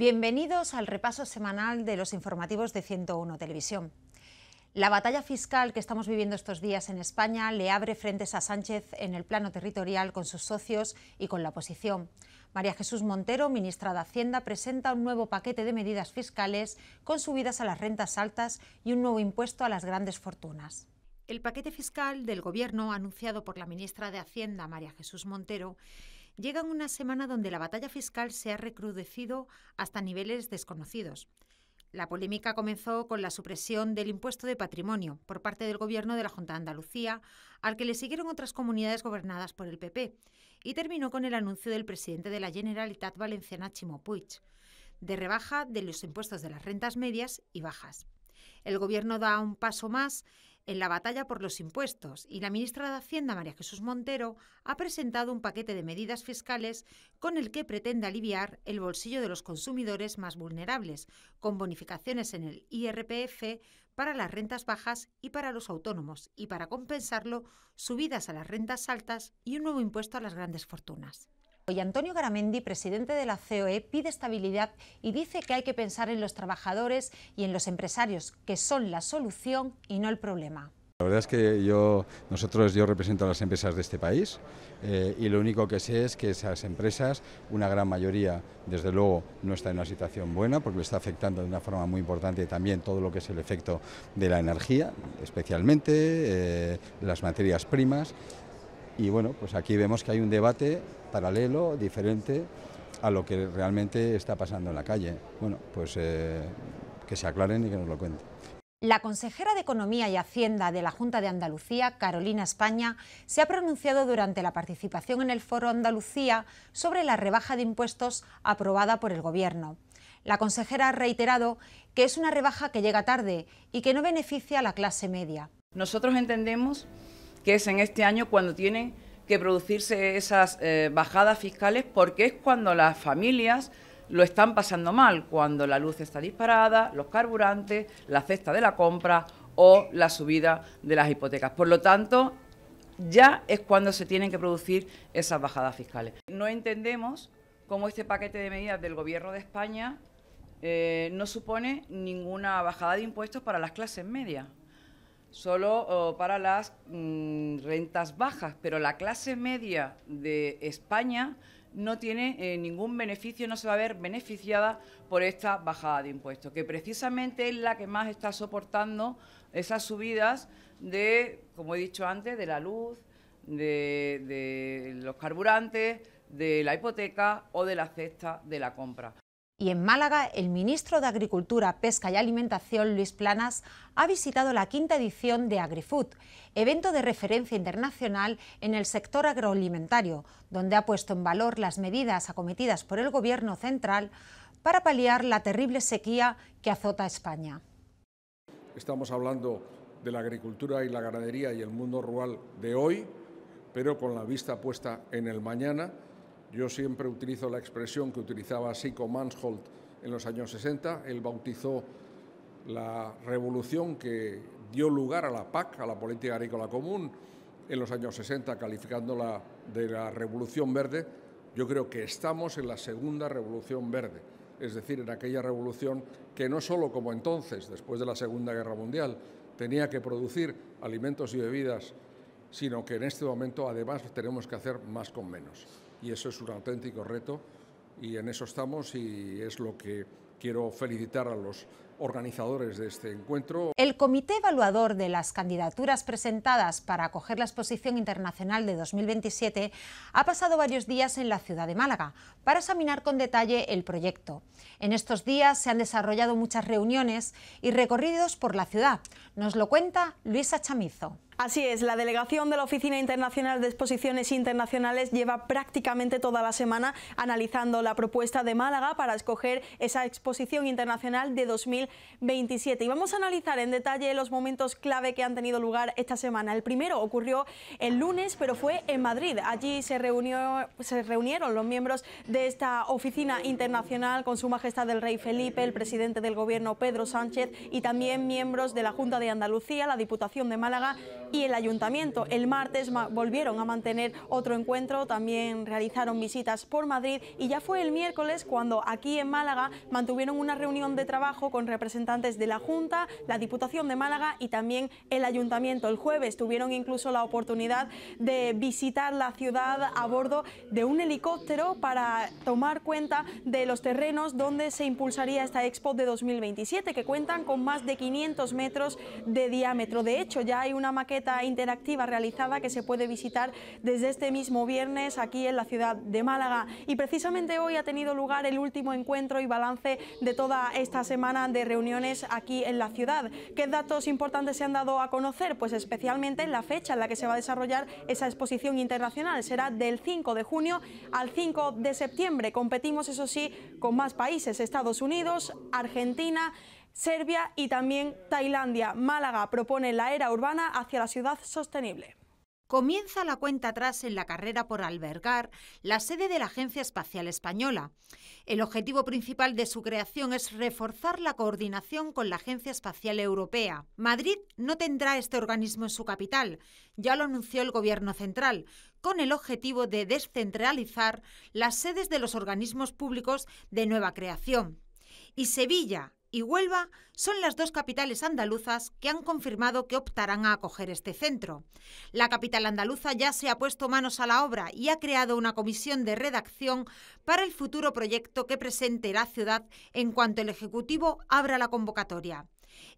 Bienvenidos al repaso semanal de los informativos de 101 Televisión. La batalla fiscal que estamos viviendo estos días en España le abre frentes a Sánchez en el plano territorial con sus socios y con la oposición. María Jesús Montero, ministra de Hacienda, presenta un nuevo paquete de medidas fiscales con subidas a las rentas altas y un nuevo impuesto a las grandes fortunas. El paquete fiscal del Gobierno, anunciado por la ministra de Hacienda, María Jesús Montero, llegan una semana donde la batalla fiscal se ha recrudecido hasta niveles desconocidos. La polémica comenzó con la supresión del impuesto de patrimonio por parte del gobierno de la Junta de Andalucía, al que le siguieron otras comunidades gobernadas por el PP, y terminó con el anuncio del presidente de la Generalitat Valenciana, Chimo Puig, de rebaja de los impuestos de las rentas medias y bajas. El gobierno da un paso más en la batalla por los impuestos y la ministra de Hacienda, María Jesús Montero, ha presentado un paquete de medidas fiscales con el que pretende aliviar el bolsillo de los consumidores más vulnerables, con bonificaciones en el IRPF para las rentas bajas y para los autónomos, y para compensarlo, subidas a las rentas altas y un nuevo impuesto a las grandes fortunas. Y Antonio Garamendi, presidente de la COE, pide estabilidad y dice que hay que pensar en los trabajadores y en los empresarios, que son la solución y no el problema. La verdad es que yo, nosotros, yo represento a las empresas de este país eh, y lo único que sé es que esas empresas, una gran mayoría, desde luego, no está en una situación buena porque está afectando de una forma muy importante también todo lo que es el efecto de la energía, especialmente eh, las materias primas y bueno, pues aquí vemos que hay un debate paralelo, diferente a lo que realmente está pasando en la calle. Bueno, pues eh, que se aclaren y que nos lo cuenten. La consejera de Economía y Hacienda de la Junta de Andalucía, Carolina España, se ha pronunciado durante la participación en el Foro Andalucía sobre la rebaja de impuestos aprobada por el Gobierno. La consejera ha reiterado que es una rebaja que llega tarde y que no beneficia a la clase media. Nosotros entendemos que es en este año cuando tienen que producirse esas eh, bajadas fiscales porque es cuando las familias lo están pasando mal, cuando la luz está disparada, los carburantes, la cesta de la compra o la subida de las hipotecas. Por lo tanto, ya es cuando se tienen que producir esas bajadas fiscales. No entendemos cómo este paquete de medidas del Gobierno de España eh, no supone ninguna bajada de impuestos para las clases medias solo oh, para las mm, rentas bajas, pero la clase media de España no tiene eh, ningún beneficio, no se va a ver beneficiada por esta bajada de impuestos, que precisamente es la que más está soportando esas subidas de, como he dicho antes, de la luz, de, de los carburantes, de la hipoteca o de la cesta de la compra. Y en Málaga, el ministro de Agricultura, Pesca y Alimentación, Luis Planas, ha visitado la quinta edición de AgriFood, evento de referencia internacional en el sector agroalimentario, donde ha puesto en valor las medidas acometidas por el Gobierno central para paliar la terrible sequía que azota España. Estamos hablando de la agricultura y la ganadería y el mundo rural de hoy, pero con la vista puesta en el mañana yo siempre utilizo la expresión que utilizaba Sico Mansholt en los años 60. Él bautizó la revolución que dio lugar a la PAC, a la Política Agrícola Común, en los años 60, calificándola de la revolución verde. Yo creo que estamos en la segunda revolución verde, es decir, en aquella revolución que no solo como entonces, después de la Segunda Guerra Mundial, tenía que producir alimentos y bebidas, sino que en este momento además tenemos que hacer más con menos y eso es un auténtico reto y en eso estamos y es lo que quiero felicitar a los organizadores de este encuentro. El comité evaluador de las candidaturas presentadas para acoger la Exposición Internacional de 2027 ha pasado varios días en la ciudad de Málaga para examinar con detalle el proyecto. En estos días se han desarrollado muchas reuniones y recorridos por la ciudad. Nos lo cuenta Luisa Chamizo. Así es, la delegación de la Oficina Internacional de Exposiciones Internacionales lleva prácticamente toda la semana analizando la propuesta de Málaga para escoger esa exposición internacional de 2027. Y vamos a analizar en detalle los momentos clave que han tenido lugar esta semana. El primero ocurrió el lunes, pero fue en Madrid. Allí se, reunió, se reunieron los miembros de esta Oficina Internacional con Su Majestad el Rey Felipe, el presidente del Gobierno Pedro Sánchez y también miembros de la Junta de Andalucía, la Diputación de Málaga y el ayuntamiento. El martes volvieron a mantener otro encuentro, también realizaron visitas por Madrid y ya fue el miércoles cuando aquí en Málaga mantuvieron una reunión de trabajo con representantes de la Junta, la Diputación de Málaga y también el ayuntamiento. El jueves tuvieron incluso la oportunidad de visitar la ciudad a bordo de un helicóptero para tomar cuenta de los terrenos donde se impulsaría esta expo de 2027 que cuentan con más de 500 metros de diámetro. De hecho, ya hay una maqueta interactiva realizada que se puede visitar desde este mismo viernes aquí en la ciudad de Málaga. Y precisamente hoy ha tenido lugar el último encuentro y balance de toda esta semana de reuniones aquí en la ciudad. ¿Qué datos importantes se han dado a conocer? Pues especialmente en la fecha en la que se va a desarrollar esa exposición internacional. Será del 5 de junio al 5 de septiembre. Competimos, eso sí, con más países, Estados Unidos, Argentina, Serbia y también Tailandia. Málaga propone la era urbana hacia la ciudad sostenible. Comienza la cuenta atrás en la carrera por albergar la sede de la Agencia Espacial Española. El objetivo principal de su creación es reforzar la coordinación con la Agencia Espacial Europea. Madrid no tendrá este organismo en su capital, ya lo anunció el Gobierno Central, con el objetivo de descentralizar las sedes de los organismos públicos de nueva creación. Y Sevilla, y Huelva son las dos capitales andaluzas que han confirmado que optarán a acoger este centro. La capital andaluza ya se ha puesto manos a la obra y ha creado una comisión de redacción para el futuro proyecto que presente la ciudad en cuanto el Ejecutivo abra la convocatoria.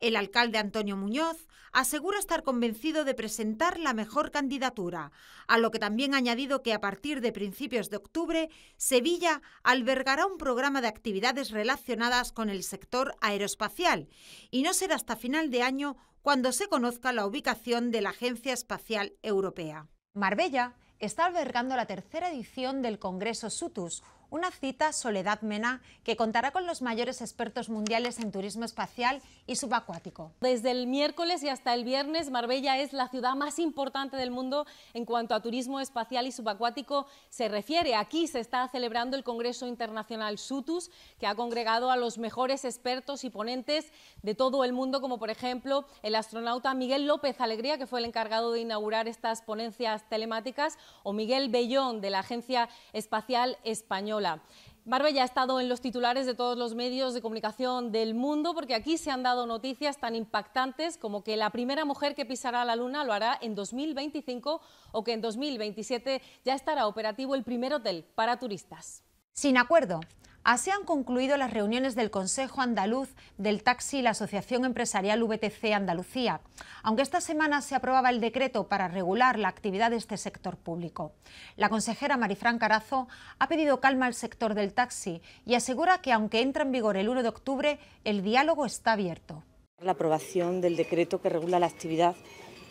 El alcalde Antonio Muñoz asegura estar convencido de presentar la mejor candidatura, a lo que también ha añadido que a partir de principios de octubre, Sevilla albergará un programa de actividades relacionadas con el sector aeroespacial y no será hasta final de año cuando se conozca la ubicación de la Agencia Espacial Europea. Marbella está albergando la tercera edición del Congreso SUTUS, una cita Soledad Mena que contará con los mayores expertos mundiales en turismo espacial y subacuático. Desde el miércoles y hasta el viernes, Marbella es la ciudad más importante del mundo en cuanto a turismo espacial y subacuático se refiere. Aquí se está celebrando el Congreso Internacional SUTUS, que ha congregado a los mejores expertos y ponentes de todo el mundo, como por ejemplo el astronauta Miguel López Alegría, que fue el encargado de inaugurar estas ponencias telemáticas, o Miguel Bellón, de la Agencia Espacial Española. Hola, Marbella ha estado en los titulares de todos los medios de comunicación del mundo porque aquí se han dado noticias tan impactantes como que la primera mujer que pisará la Luna lo hará en 2025 o que en 2027 ya estará operativo el primer hotel para turistas. Sin acuerdo, Así han concluido las reuniones del Consejo Andaluz del Taxi y la Asociación Empresarial VTC Andalucía, aunque esta semana se aprobaba el decreto para regular la actividad de este sector público. La consejera Marifran Carazo ha pedido calma al sector del taxi y asegura que aunque entra en vigor el 1 de octubre, el diálogo está abierto. La aprobación del decreto que regula la actividad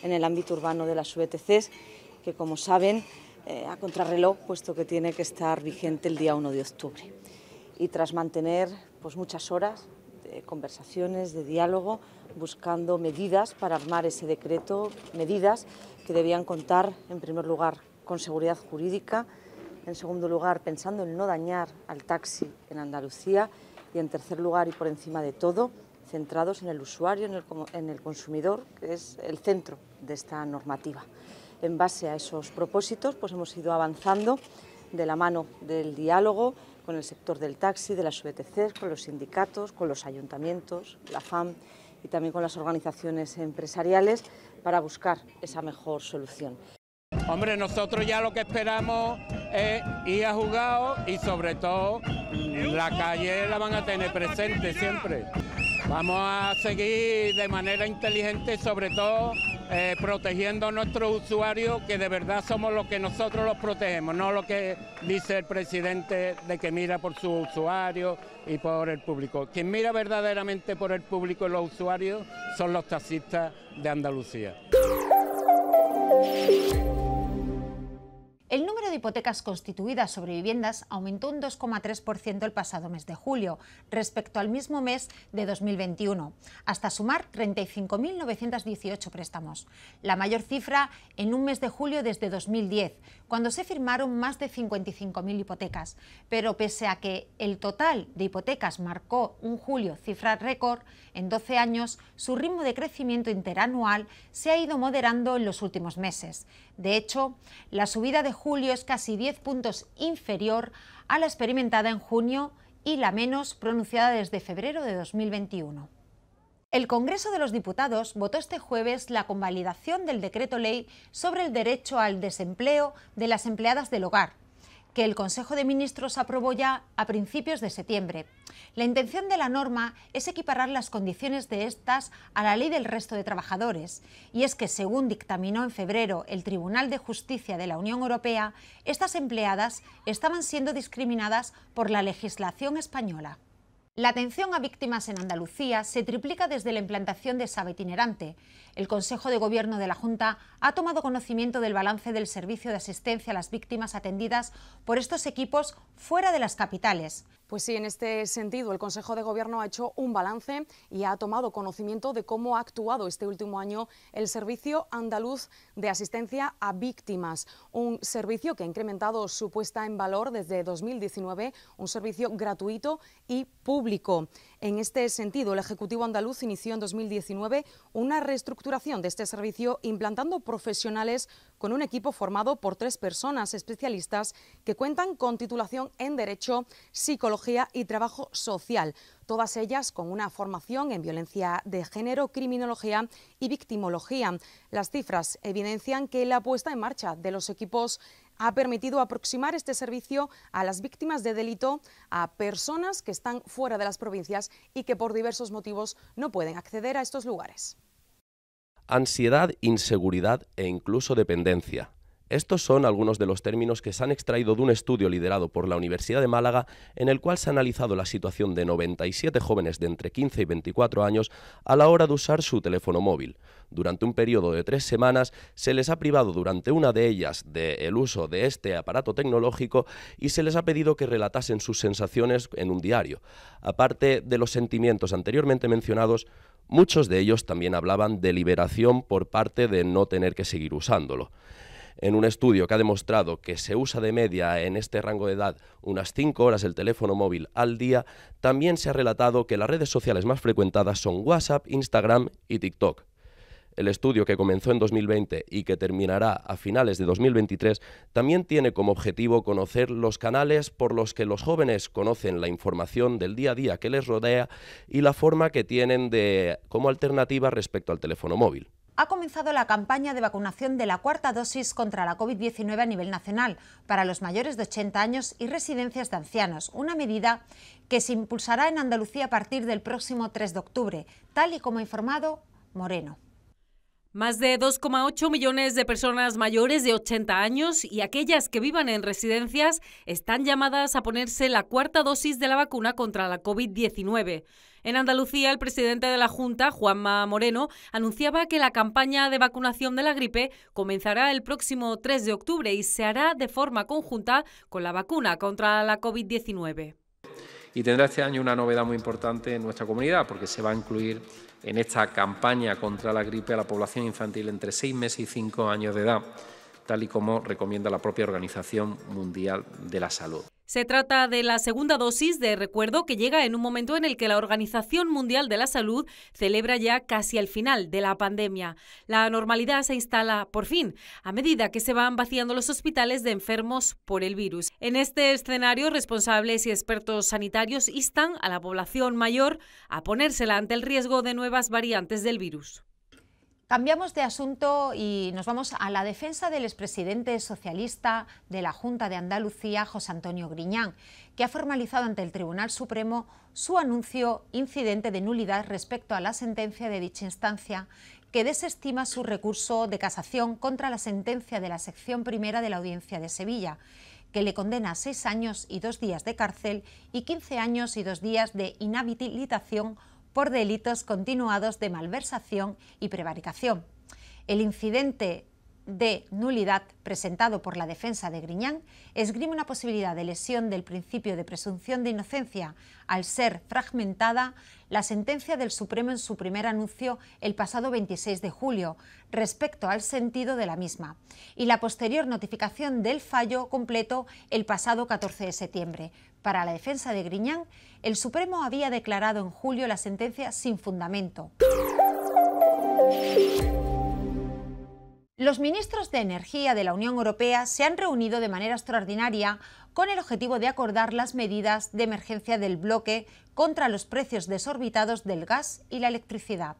en el ámbito urbano de las VTCs, que como saben, eh, a contrarreloj, puesto que tiene que estar vigente el día 1 de octubre y tras mantener pues, muchas horas de conversaciones, de diálogo, buscando medidas para armar ese decreto, medidas que debían contar, en primer lugar, con seguridad jurídica, en segundo lugar, pensando en no dañar al taxi en Andalucía y, en tercer lugar, y por encima de todo, centrados en el usuario, en el, consumidor, que es el centro de esta normativa. En base a esos propósitos, pues hemos ido avanzando de la mano del diálogo, con el sector del taxi, de las VTC, con los sindicatos, con los ayuntamientos, la FAM y también con las organizaciones empresariales para buscar esa mejor solución. Hombre, nosotros ya lo que esperamos es ir a jugado y sobre todo la calle la van a tener presente siempre. Vamos a seguir de manera inteligente sobre todo eh, protegiendo a nuestros usuarios, que de verdad somos los que nosotros los protegemos, no lo que dice el presidente de que mira por sus usuarios y por el público. Quien mira verdaderamente por el público y los usuarios son los taxistas de Andalucía hipotecas constituidas sobre viviendas aumentó un 2,3% el pasado mes de julio, respecto al mismo mes de 2021, hasta sumar 35.918 préstamos, la mayor cifra en un mes de julio desde 2010, cuando se firmaron más de 55.000 hipotecas. Pero pese a que el total de hipotecas marcó un julio cifra récord, en 12 años su ritmo de crecimiento interanual se ha ido moderando en los últimos meses. De hecho, la subida de julio es casi 10 puntos inferior a la experimentada en junio y la menos pronunciada desde febrero de 2021. El Congreso de los Diputados votó este jueves la convalidación del decreto ley sobre el derecho al desempleo de las empleadas del hogar, que el Consejo de Ministros aprobó ya a principios de septiembre. La intención de la norma es equiparar las condiciones de estas a la ley del resto de trabajadores, y es que, según dictaminó en febrero el Tribunal de Justicia de la Unión Europea, estas empleadas estaban siendo discriminadas por la legislación española. La atención a víctimas en Andalucía se triplica desde la implantación de SABA itinerante. El Consejo de Gobierno de la Junta ha tomado conocimiento del balance del servicio de asistencia a las víctimas atendidas por estos equipos fuera de las capitales. Pues sí, en este sentido, el Consejo de Gobierno ha hecho un balance y ha tomado conocimiento de cómo ha actuado este último año el Servicio Andaluz de Asistencia a Víctimas, un servicio que ha incrementado su puesta en valor desde 2019, un servicio gratuito y público. En este sentido, el Ejecutivo andaluz inició en 2019 una reestructuración de este servicio implantando profesionales con un equipo formado por tres personas especialistas que cuentan con titulación en Derecho, Psicología y Trabajo Social, todas ellas con una formación en violencia de género, criminología y victimología. Las cifras evidencian que la puesta en marcha de los equipos ha permitido aproximar este servicio a las víctimas de delito, a personas que están fuera de las provincias y que por diversos motivos no pueden acceder a estos lugares. Ansiedad, inseguridad e incluso dependencia. Estos son algunos de los términos que se han extraído de un estudio liderado por la Universidad de Málaga, en el cual se ha analizado la situación de 97 jóvenes de entre 15 y 24 años a la hora de usar su teléfono móvil. Durante un periodo de tres semanas se les ha privado durante una de ellas del uso de este aparato tecnológico y se les ha pedido que relatasen sus sensaciones en un diario. Aparte de los sentimientos anteriormente mencionados, muchos de ellos también hablaban de liberación por parte de no tener que seguir usándolo en un estudio que ha demostrado que se usa de media en este rango de edad unas 5 horas el teléfono móvil al día, también se ha relatado que las redes sociales más frecuentadas son WhatsApp, Instagram y TikTok. El estudio que comenzó en 2020 y que terminará a finales de 2023 también tiene como objetivo conocer los canales por los que los jóvenes conocen la información del día a día que les rodea y la forma que tienen de como alternativa respecto al teléfono móvil ha comenzado la campaña de vacunación de la cuarta dosis contra la COVID-19 a nivel nacional para los mayores de 80 años y residencias de ancianos, una medida que se impulsará en Andalucía a partir del próximo 3 de octubre, tal y como ha informado Moreno. Más de 2,8 millones de personas mayores de 80 años y aquellas que vivan en residencias están llamadas a ponerse la cuarta dosis de la vacuna contra la COVID-19. En Andalucía, el presidente de la Junta, Juanma Moreno, anunciaba que la campaña de vacunación de la gripe comenzará el próximo 3 de octubre y se hará de forma conjunta con la vacuna contra la COVID-19. Y tendrá este año una novedad muy importante en nuestra comunidad, porque se va a incluir en esta campaña contra la gripe a la población infantil entre 6 meses y 5 años de edad, tal y como recomienda la propia Organización Mundial de la Salud. Se trata de la segunda dosis de recuerdo que llega en un momento en el que la Organización Mundial de la Salud celebra ya casi el final de la pandemia. La normalidad se instala por fin a medida que se van vaciando los hospitales de enfermos por el virus. En este escenario, responsables y expertos sanitarios instan a la población mayor a ponérsela ante el riesgo de nuevas variantes del virus. Cambiamos de asunto y nos vamos a la defensa del expresidente socialista de la Junta de Andalucía, José Antonio Griñán, que ha formalizado ante el Tribunal Supremo su anuncio incidente de nulidad respecto a la sentencia de dicha instancia que desestima su recurso de casación contra la sentencia de la sección primera de la Audiencia de Sevilla, que le condena a seis años y dos días de cárcel y 15 años y dos días de inhabilitación por delitos continuados de malversación y prevaricación. El incidente de nulidad presentado por la defensa de Griñán esgrime una posibilidad de lesión del principio de presunción de inocencia al ser fragmentada la sentencia del Supremo en su primer anuncio el pasado 26 de julio respecto al sentido de la misma y la posterior notificación del fallo completo el pasado 14 de septiembre. Para la defensa de Griñán, el Supremo había declarado en julio la sentencia sin fundamento. Los ministros de Energía de la Unión Europea se han reunido de manera extraordinaria con el objetivo de acordar las medidas de emergencia del bloque contra los precios desorbitados del gas y la electricidad.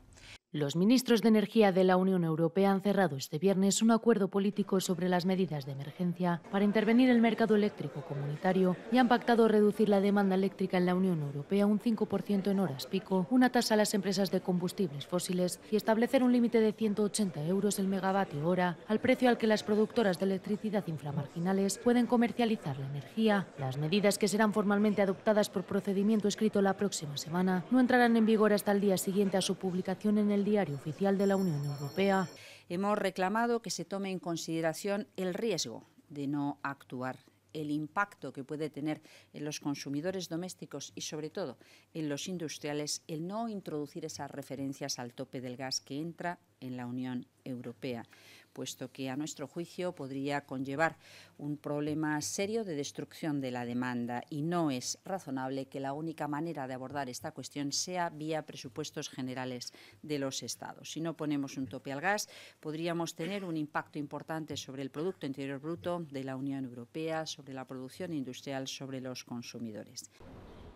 Los ministros de Energía de la Unión Europea han cerrado este viernes un acuerdo político sobre las medidas de emergencia para intervenir el mercado eléctrico comunitario y han pactado reducir la demanda eléctrica en la Unión Europea un 5% en horas pico, una tasa a las empresas de combustibles fósiles y establecer un límite de 180 euros el megavatio hora al precio al que las productoras de electricidad inframarginales pueden comercializar la energía. Las medidas que serán formalmente adoptadas por procedimiento escrito la próxima semana no entrarán en vigor hasta el día siguiente a su publicación en el Diario Oficial de la Unión Europea. Hemos reclamado que se tome en consideración el riesgo de no actuar el impacto que puede tener en los consumidores domésticos y, sobre todo, en los industriales el no introducir esas referencias al tope del gas que entra en la Unión Europea puesto que a nuestro juicio podría conllevar un problema serio de destrucción de la demanda y no es razonable que la única manera de abordar esta cuestión sea vía presupuestos generales de los Estados. Si no ponemos un tope al gas, podríamos tener un impacto importante sobre el Producto Interior Bruto de la Unión Europea, sobre la producción industrial, sobre los consumidores.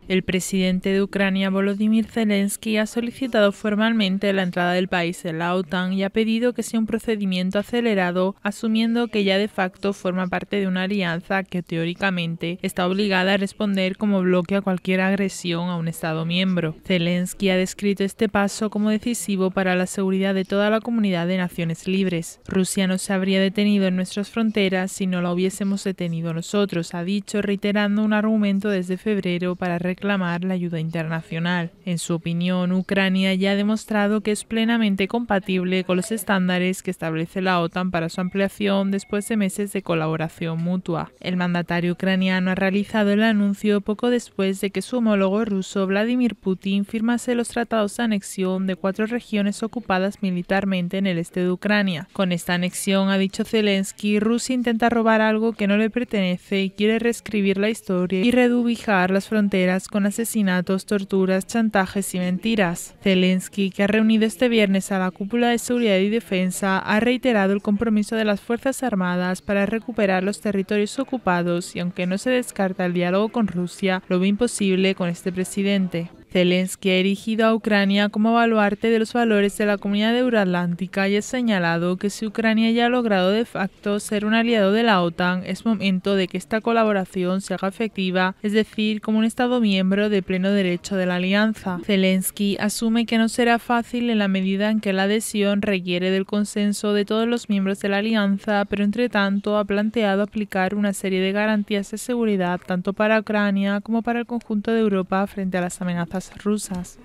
El presidente de Ucrania, Volodymyr Zelensky, ha solicitado formalmente la entrada del país en la OTAN y ha pedido que sea un procedimiento acelerado, asumiendo que ya de facto forma parte de una alianza que teóricamente está obligada a responder como bloque a cualquier agresión a un Estado miembro. Zelensky ha descrito este paso como decisivo para la seguridad de toda la comunidad de naciones libres. Rusia no se habría detenido en nuestras fronteras si no la hubiésemos detenido nosotros, ha dicho, reiterando un argumento desde febrero para reclamar la ayuda internacional. En su opinión, Ucrania ya ha demostrado que es plenamente compatible con los estándares que establece la OTAN para su ampliación después de meses de colaboración mutua. El mandatario ucraniano ha realizado el anuncio poco después de que su homólogo ruso Vladimir Putin firmase los tratados de anexión de cuatro regiones ocupadas militarmente en el este de Ucrania. Con esta anexión, ha dicho Zelensky, Rusia intenta robar algo que no le pertenece y quiere reescribir la historia y redubijar las fronteras con asesinatos, torturas, chantajes y mentiras. Zelensky, que ha reunido este viernes a la cúpula de seguridad y defensa, ha reiterado el compromiso de las Fuerzas Armadas para recuperar los territorios ocupados y aunque no se descarta el diálogo con Rusia, lo ve imposible con este presidente. Zelensky ha erigido a Ucrania como baluarte de los valores de la comunidad euroatlántica y ha señalado que si Ucrania ya ha logrado de facto ser un aliado de la OTAN, es momento de que esta colaboración se haga efectiva, es decir, como un Estado miembro de pleno derecho de la alianza. Zelensky asume que no será fácil en la medida en que la adhesión requiere del consenso de todos los miembros de la alianza, pero entre tanto ha planteado aplicar una serie de garantías de seguridad tanto para Ucrania como para el conjunto de Europa frente a las amenazas rusas.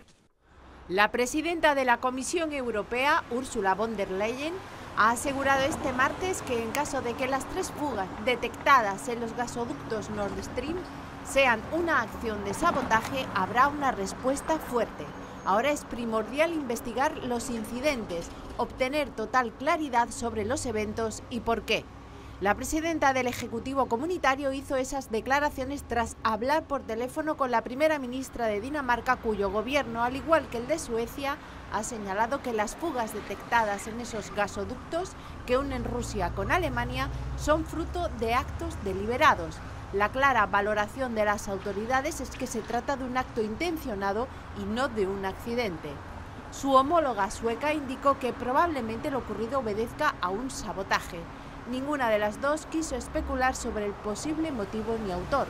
La presidenta de la Comisión Europea, Ursula von der Leyen, ha asegurado este martes que en caso de que las tres fugas detectadas en los gasoductos Nord Stream sean una acción de sabotaje, habrá una respuesta fuerte. Ahora es primordial investigar los incidentes, obtener total claridad sobre los eventos y por qué. La presidenta del Ejecutivo Comunitario hizo esas declaraciones tras hablar por teléfono con la primera ministra de Dinamarca, cuyo gobierno, al igual que el de Suecia, ha señalado que las fugas detectadas en esos gasoductos que unen Rusia con Alemania son fruto de actos deliberados. La clara valoración de las autoridades es que se trata de un acto intencionado y no de un accidente. Su homóloga sueca indicó que probablemente lo ocurrido obedezca a un sabotaje. Ninguna de las dos quiso especular sobre el posible motivo ni autor,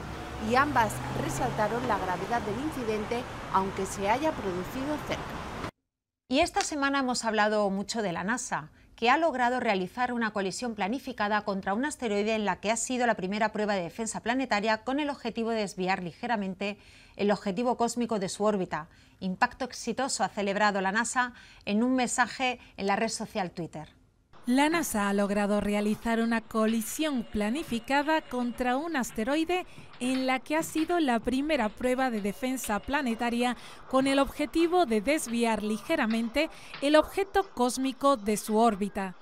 y ambas resaltaron la gravedad del incidente, aunque se haya producido cerca. Y esta semana hemos hablado mucho de la NASA, que ha logrado realizar una colisión planificada contra un asteroide en la que ha sido la primera prueba de defensa planetaria con el objetivo de desviar ligeramente el objetivo cósmico de su órbita. Impacto exitoso ha celebrado la NASA en un mensaje en la red social Twitter. La NASA ha logrado realizar una colisión planificada contra un asteroide en la que ha sido la primera prueba de defensa planetaria con el objetivo de desviar ligeramente el objeto cósmico de su órbita.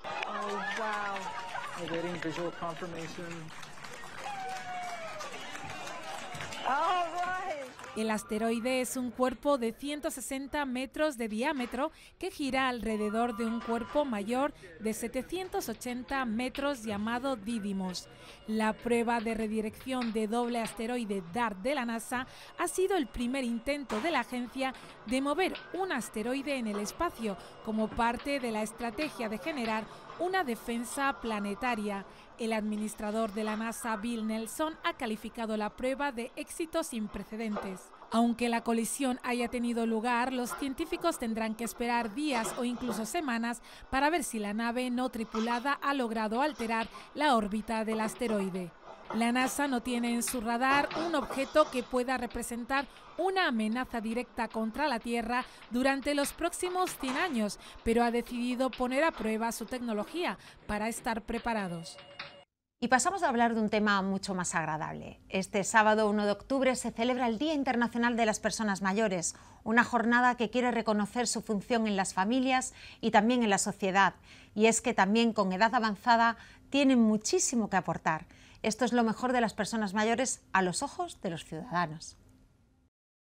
Oh, el asteroide es un cuerpo de 160 metros de diámetro que gira alrededor de un cuerpo mayor de 780 metros llamado Didymos. La prueba de redirección de doble asteroide DART de la NASA ha sido el primer intento de la agencia de mover un asteroide en el espacio como parte de la estrategia de generar una defensa planetaria. El administrador de la NASA, Bill Nelson, ha calificado la prueba de éxito sin precedentes. Aunque la colisión haya tenido lugar, los científicos tendrán que esperar días o incluso semanas para ver si la nave no tripulada ha logrado alterar la órbita del asteroide. La NASA no tiene en su radar un objeto que pueda representar una amenaza directa contra la Tierra durante los próximos 100 años, pero ha decidido poner a prueba su tecnología para estar preparados. Y pasamos a hablar de un tema mucho más agradable. Este sábado 1 de octubre se celebra el Día Internacional de las Personas Mayores, una jornada que quiere reconocer su función en las familias y también en la sociedad. Y es que también con edad avanzada tienen muchísimo que aportar. Esto es lo mejor de las personas mayores a los ojos de los ciudadanos.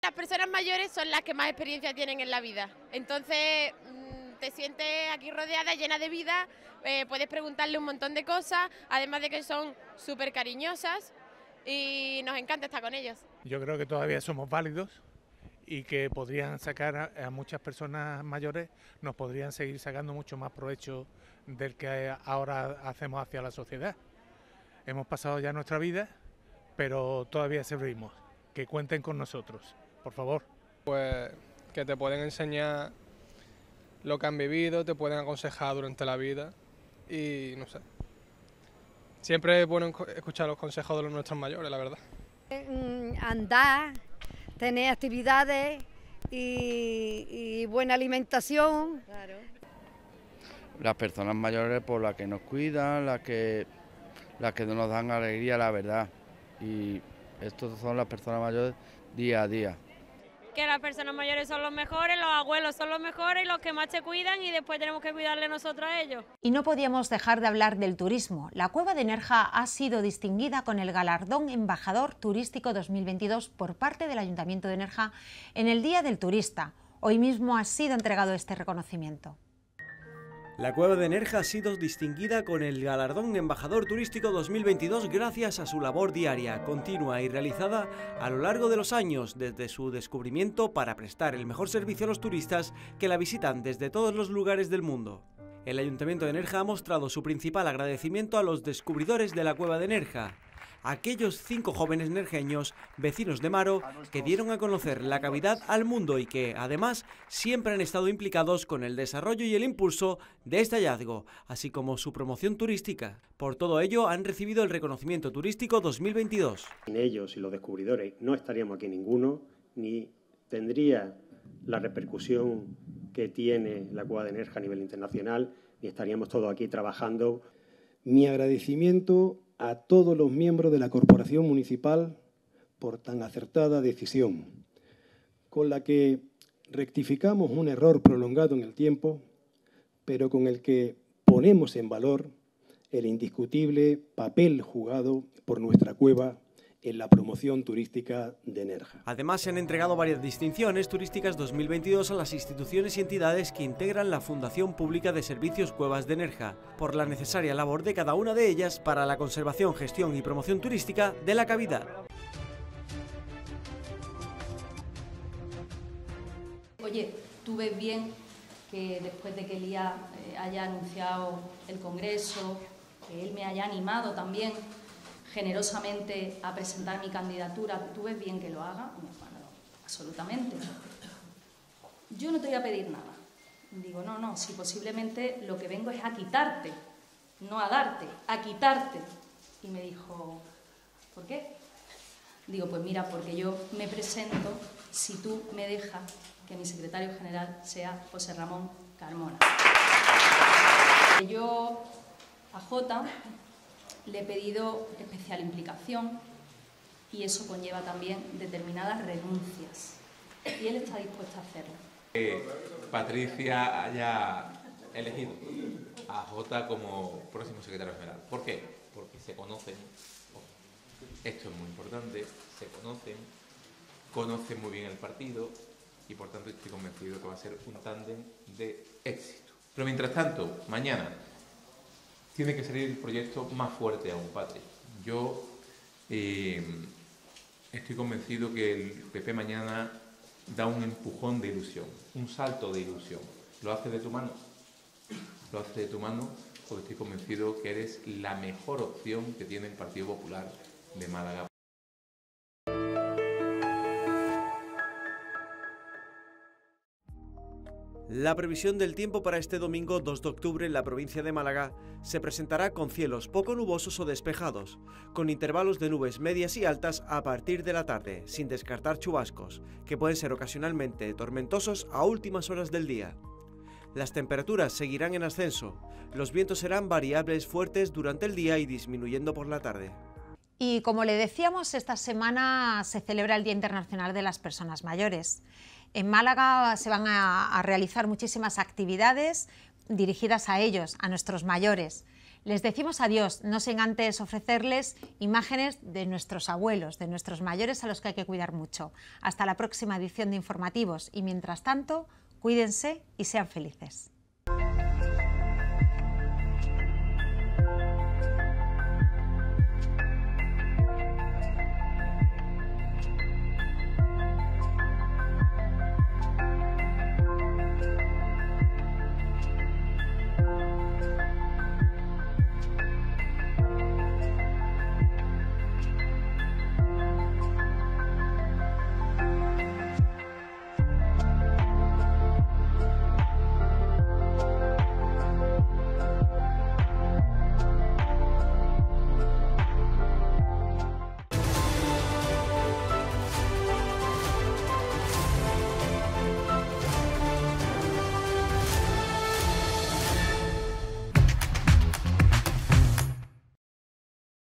Las personas mayores son las que más experiencia tienen en la vida. Entonces mm, te sientes aquí rodeada, llena de vida, eh, puedes preguntarle un montón de cosas, además de que son súper cariñosas y nos encanta estar con ellos. Yo creo que todavía somos válidos y que podrían sacar a, muchas personas mayores, nos podrían seguir sacando mucho más provecho del que ahora hacemos hacia la sociedad hemos pasado ya nuestra vida, pero todavía servimos. Que cuenten con nosotros, por favor. Pues que te pueden enseñar lo que han vivido, te pueden aconsejar durante la vida y no sé. Siempre es bueno escuchar los consejos de los nuestros mayores, la verdad. Mm, andar, tener actividades y, y buena alimentación. Claro. Las personas mayores por las que nos cuidan, las que las que nos dan alegría, la verdad. Y estos son las personas mayores día a día. Que las personas mayores son los mejores, los abuelos son los mejores los que más se cuidan y después tenemos que cuidarle nosotros a ellos. Y no podíamos dejar de hablar del turismo. La Cueva de Nerja ha sido distinguida con el galardón Embajador Turístico 2022 por parte del Ayuntamiento de Nerja en el Día del Turista. Hoy mismo ha sido entregado este reconocimiento. La cueva de Nerja ha sido distinguida con el galardón Embajador Turístico 2022 gracias a su labor diaria, continua y realizada a lo largo de los años desde su descubrimiento para prestar el mejor servicio a los turistas que la visitan desde todos los lugares del mundo. El Ayuntamiento de Nerja ha mostrado su principal agradecimiento a los descubridores de la cueva de Nerja, aquellos cinco jóvenes nergeños, vecinos de Maro, que dieron a conocer la cavidad al mundo y que, además, siempre han estado implicados con el desarrollo y el impulso de este hallazgo, así como su promoción turística. Por todo ello, han recibido el reconocimiento turístico 2022. Sin ellos y los descubridores no estaríamos aquí ninguno, ni tendría la repercusión que tiene la Cueva de Nerja a nivel internacional ni estaríamos todos aquí trabajando. Mi agradecimiento a todos los miembros de la Corporación Municipal por tan acertada decisión, con la que rectificamos un error prolongado en el tiempo, pero con el que ponemos en valor el indiscutible papel jugado por nuestra cueva en la promoción turística de Nerja. Además, se han entregado varias distinciones turísticas 2022 a las instituciones y entidades que integran la Fundación Pública de Servicios Cuevas de Nerja, por la necesaria labor de cada una de ellas para la conservación, gestión y promoción turística de la cavidad. Oye, tú ves bien que después de que Elías eh, haya anunciado el Congreso, que él me haya animado también generosamente a presentar mi candidatura, ¿tú ves bien que lo haga? Y me no, absolutamente. Yo no te voy a pedir nada. Digo, no, no, si posiblemente lo que vengo es a quitarte, no a darte, a quitarte. Y me dijo, ¿por qué? Digo, pues mira, porque yo me presento si tú me dejas que mi secretario general sea José Ramón Carmona. Yo a J le he pedido especial implicación y eso conlleva también determinadas renuncias. Y él está dispuesto a hacerlo. Que Patricia haya elegido a Jota como próximo secretario general. ¿Por qué? Porque se conocen, esto es muy importante, se conocen, conocen muy bien el partido y por tanto estoy convencido que va a ser un tándem de éxito. Pero mientras tanto, mañana tiene que salir el proyecto más fuerte a un pate. Yo eh, estoy convencido que el PP mañana da un empujón de ilusión, un salto de ilusión. Lo hace de tu mano, lo hace de tu mano porque estoy convencido que eres la mejor opción que tiene el Partido Popular de Málaga. La previsión del tiempo para este domingo 2 de octubre en la provincia de Málaga se presentará con cielos poco nubosos o despejados, con intervalos de nubes medias y altas a partir de la tarde, sin descartar chubascos, que pueden ser ocasionalmente tormentosos a últimas horas del día. Las temperaturas seguirán en ascenso, los vientos serán variables fuertes durante el día y disminuyendo por la tarde. Y como le decíamos, esta semana se celebra el Día Internacional de las Personas Mayores. En Málaga se van a, realizar muchísimas actividades dirigidas a ellos, a nuestros mayores. Les decimos adiós, no sin antes ofrecerles imágenes de nuestros abuelos, de nuestros mayores a los que hay que cuidar mucho. Hasta la próxima edición de informativos y mientras tanto, cuídense y sean felices.